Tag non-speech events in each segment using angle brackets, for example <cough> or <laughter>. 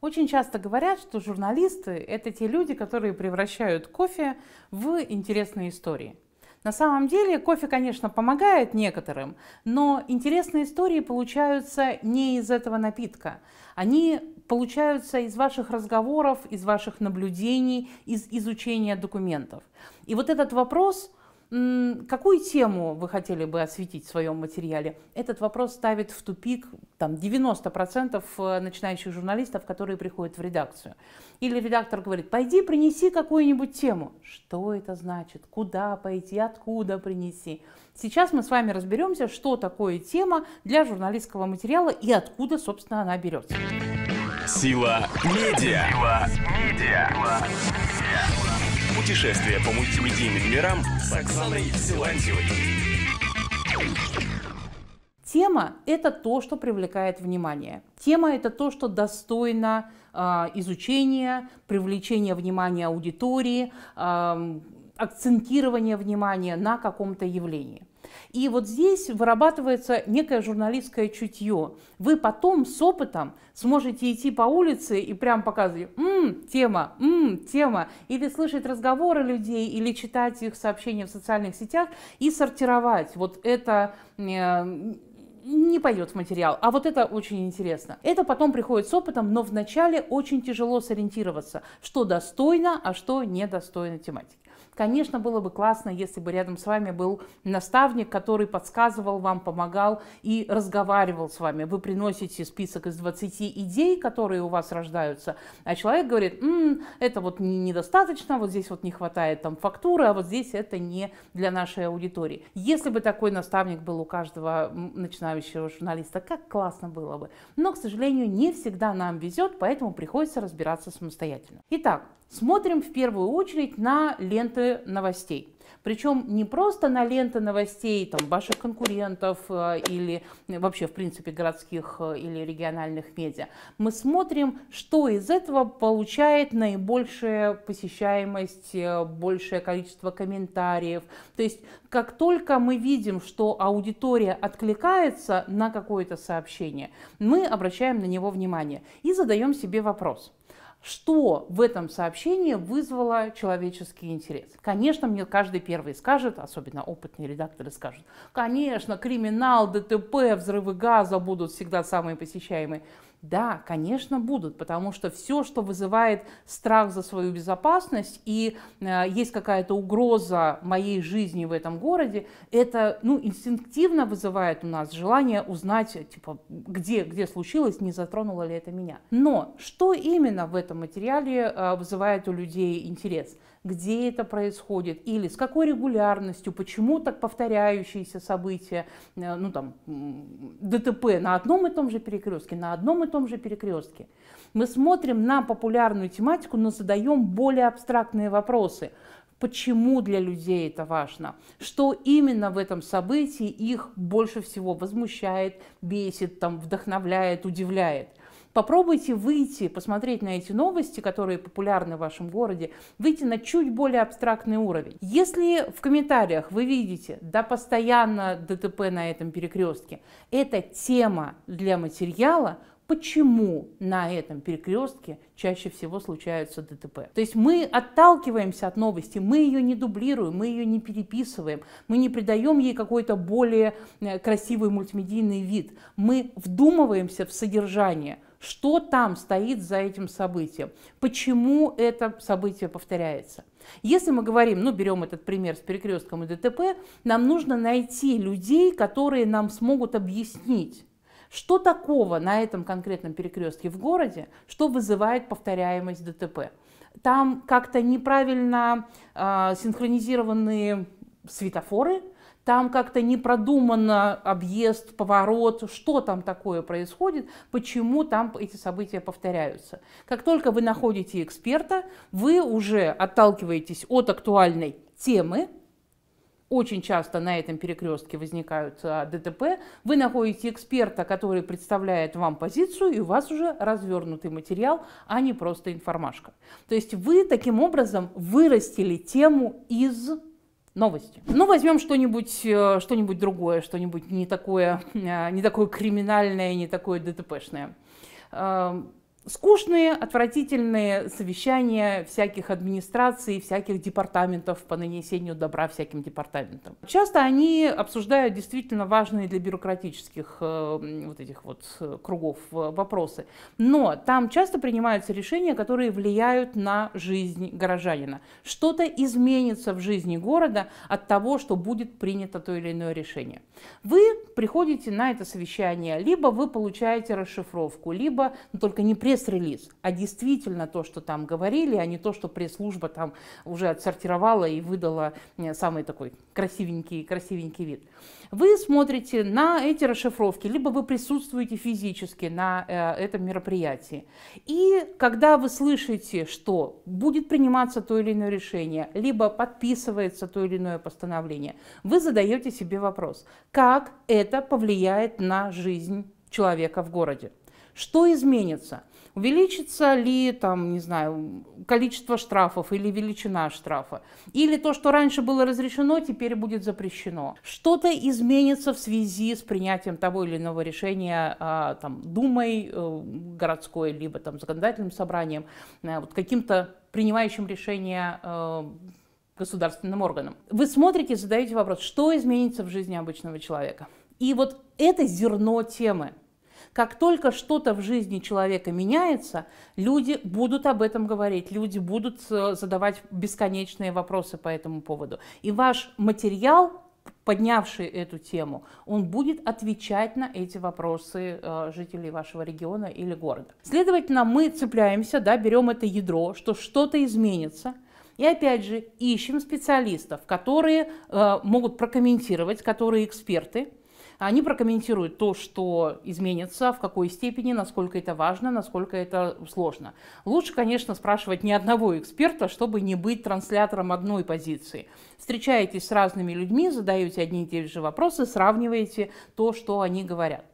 Очень часто говорят, что журналисты – это те люди, которые превращают кофе в интересные истории. На самом деле кофе, конечно, помогает некоторым, но интересные истории получаются не из этого напитка. Они получаются из ваших разговоров, из ваших наблюдений, из изучения документов. И вот этот вопрос – Какую тему вы хотели бы осветить в своем материале? Этот вопрос ставит в тупик там, 90% э, начинающих журналистов, которые приходят в редакцию. Или редактор говорит, пойди принеси какую-нибудь тему. Что это значит? Куда пойти? Откуда принеси? Сейчас мы с вами разберемся, что такое тема для журналистского материала и откуда, собственно, она берется. Сила медиа. Сила медиа. Путешествие по мультимедийным мирам с Оксаной Силантьевой. Тема – это то, что привлекает внимание. Тема – это то, что достойно э, изучения, привлечения внимания аудитории, э, акцентирования внимания на каком-то явлении. И вот здесь вырабатывается некое журналистское чутье. Вы потом с опытом сможете идти по улице и прям показывать «Ммм, тема, ммм, тема», или слышать разговоры людей, или читать их сообщения в социальных сетях и сортировать. Вот это э, не пойдет в материал. А вот это очень интересно. Это потом приходит с опытом, но вначале очень тяжело сориентироваться, что достойно, а что недостойно тематики. Конечно, было бы классно, если бы рядом с вами был наставник, который подсказывал вам, помогал и разговаривал с вами. Вы приносите список из 20 идей, которые у вас рождаются, а человек говорит, М, это вот недостаточно, вот здесь вот не хватает там фактуры, а вот здесь это не для нашей аудитории. Если бы такой наставник был у каждого начинающего журналиста, как классно было бы. Но, к сожалению, не всегда нам везет, поэтому приходится разбираться самостоятельно. Итак, смотрим в первую очередь на ленты новостей. Причем не просто на ленты новостей там, ваших конкурентов э, или вообще, в принципе, городских э, или региональных медиа. Мы смотрим, что из этого получает наибольшая посещаемость, э, большее количество комментариев. То есть, как только мы видим, что аудитория откликается на какое-то сообщение, мы обращаем на него внимание и задаем себе вопрос – что в этом сообщении вызвало человеческий интерес? Конечно, мне каждый первый скажет, особенно опытные редакторы скажут, конечно, криминал, ДТП, взрывы газа будут всегда самые посещаемые да, конечно, будут, потому что все, что вызывает страх за свою безопасность и э, есть какая-то угроза моей жизни в этом городе, это ну, инстинктивно вызывает у нас желание узнать, э, типа, где, где случилось, не затронуло ли это меня. Но что именно в этом материале э, вызывает у людей интерес? где это происходит, или с какой регулярностью, почему так повторяющиеся события, э, ну там, ДТП на одном и том же перекрестке, на одном и том же перекрестке. Мы смотрим на популярную тематику, но задаем более абстрактные вопросы почему для людей это важно, что именно в этом событии их больше всего возмущает, бесит, там, вдохновляет, удивляет. Попробуйте выйти, посмотреть на эти новости, которые популярны в вашем городе, выйти на чуть более абстрактный уровень. Если в комментариях вы видите, да постоянно ДТП на этом перекрестке, это тема для материала, почему на этом перекрестке чаще всего случаются ДТП. То есть мы отталкиваемся от новости, мы ее не дублируем, мы ее не переписываем, мы не придаем ей какой-то более э, красивый мультимедийный вид, мы вдумываемся в содержание – что там стоит за этим событием, почему это событие повторяется. Если мы говорим, ну берем этот пример с перекрестком и ДТП, нам нужно найти людей, которые нам смогут объяснить, что такого на этом конкретном перекрестке в городе, что вызывает повторяемость ДТП. Там как-то неправильно э, а, синхронизированы светофоры, там как-то не продумано объезд, поворот, что там такое происходит, почему там эти события повторяются. Как только вы находите эксперта, вы уже отталкиваетесь от актуальной темы, очень часто на этом перекрестке возникают а, ДТП, вы находите эксперта, который представляет вам позицию, и у вас уже развернутый материал, а не просто информашка. То есть вы таким образом вырастили тему из новости. Ну, возьмем что-нибудь э, что другое, что-нибудь не такое, э, не такое криминальное, не такое ДТПшное. Эм, скучные, отвратительные совещания всяких администраций, всяких департаментов по нанесению добра всяким департаментам. Часто они обсуждают действительно важные для бюрократических э, вот этих вот э, кругов э, вопросы, но там часто принимаются решения, которые влияют на жизнь горожанина. Что-то изменится в жизни города от того, что будет принято то или иное решение. Вы приходите на это совещание, либо вы получаете расшифровку, либо, ну, только не пресс пресс-релиз, а действительно то, что там говорили, а не то, что пресс-служба там уже отсортировала и выдала э, самый такой красивенький, красивенький вид. Вы смотрите на эти расшифровки, либо вы присутствуете физически на э, этом мероприятии. И когда вы слышите, что будет приниматься то или иное решение, либо подписывается то или иное постановление, вы задаете себе вопрос, как это повлияет на жизнь человека в городе. Что изменится? Увеличится ли, там, не знаю, количество штрафов или величина штрафа? Или то, что раньше было разрешено, теперь будет запрещено? Что-то изменится в связи с принятием того или иного решения а, там, Думой э, городской, либо там, законодательным собранием, э, вот каким-то принимающим решение э, государственным органам. Вы смотрите и задаете вопрос, что изменится в жизни обычного человека? И вот это зерно темы – как только что-то в жизни человека меняется, люди будут об этом говорить, люди будут э, задавать бесконечные вопросы по этому поводу. И ваш материал поднявший эту тему, он будет отвечать на эти вопросы э, жителей вашего региона или города. Следовательно, мы цепляемся, да, берем это ядро, что что-то изменится, и опять же ищем специалистов, которые э, могут прокомментировать, которые эксперты, они прокомментируют то, что изменится, в какой степени, насколько это важно, насколько это сложно. Лучше, конечно, спрашивать не одного эксперта, чтобы не быть транслятором одной позиции. Встречаетесь с разными людьми, задаете одни и те же вопросы, сравниваете то, что они говорят.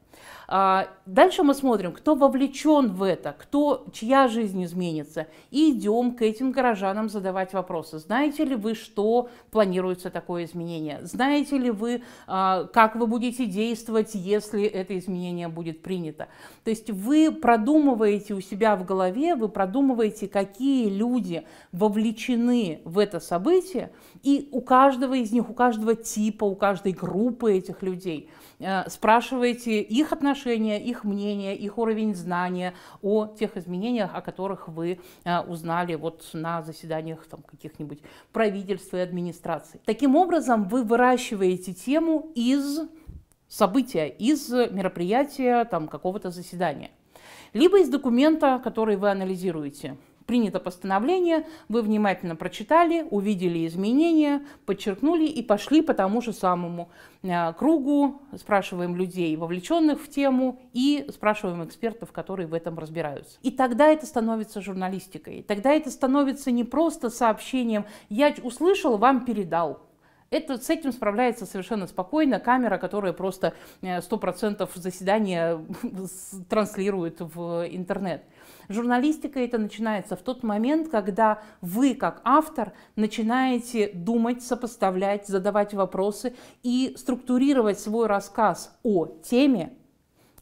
А, дальше мы смотрим, кто вовлечен в это, кто, чья жизнь изменится. И идем к этим горожанам задавать вопросы. Знаете ли вы, что планируется такое изменение? Знаете ли вы, а, как вы будете действовать, если это изменение будет принято? То есть вы продумываете у себя в голове, вы продумываете, какие люди вовлечены в это событие, и у каждого из них, у каждого типа, у каждой группы этих людей э, спрашиваете их отношения, отношения, их мнение, их уровень знания о тех изменениях, о которых вы э, узнали вот на заседаниях там, каких-нибудь правительств и администраций. Таким образом, вы выращиваете тему из события, из мероприятия, там, какого-то заседания. Либо из документа, который вы анализируете – Принято постановление, вы внимательно прочитали, увидели изменения, подчеркнули и пошли по тому же самому э, кругу, спрашиваем людей, вовлеченных в тему, и спрашиваем экспертов, которые в этом разбираются. И тогда это становится журналистикой, тогда это становится не просто сообщением «я услышал, вам передал», это, с этим справляется совершенно спокойно камера, которая просто 100% э, заседания <laughs> транслирует в интернет. Журналистика это начинается в тот момент, когда вы, как автор, начинаете думать, сопоставлять, задавать вопросы и структурировать свой рассказ о теме,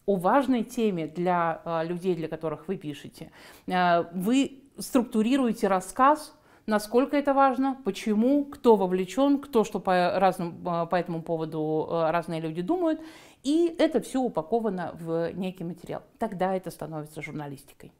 о важной теме для э, людей, для которых вы пишете. Э, вы структурируете рассказ насколько это важно, почему, кто вовлечен, кто что по, разным, а, по этому поводу а, разные люди думают. И это все упаковано в некий материал. Тогда это становится журналистикой.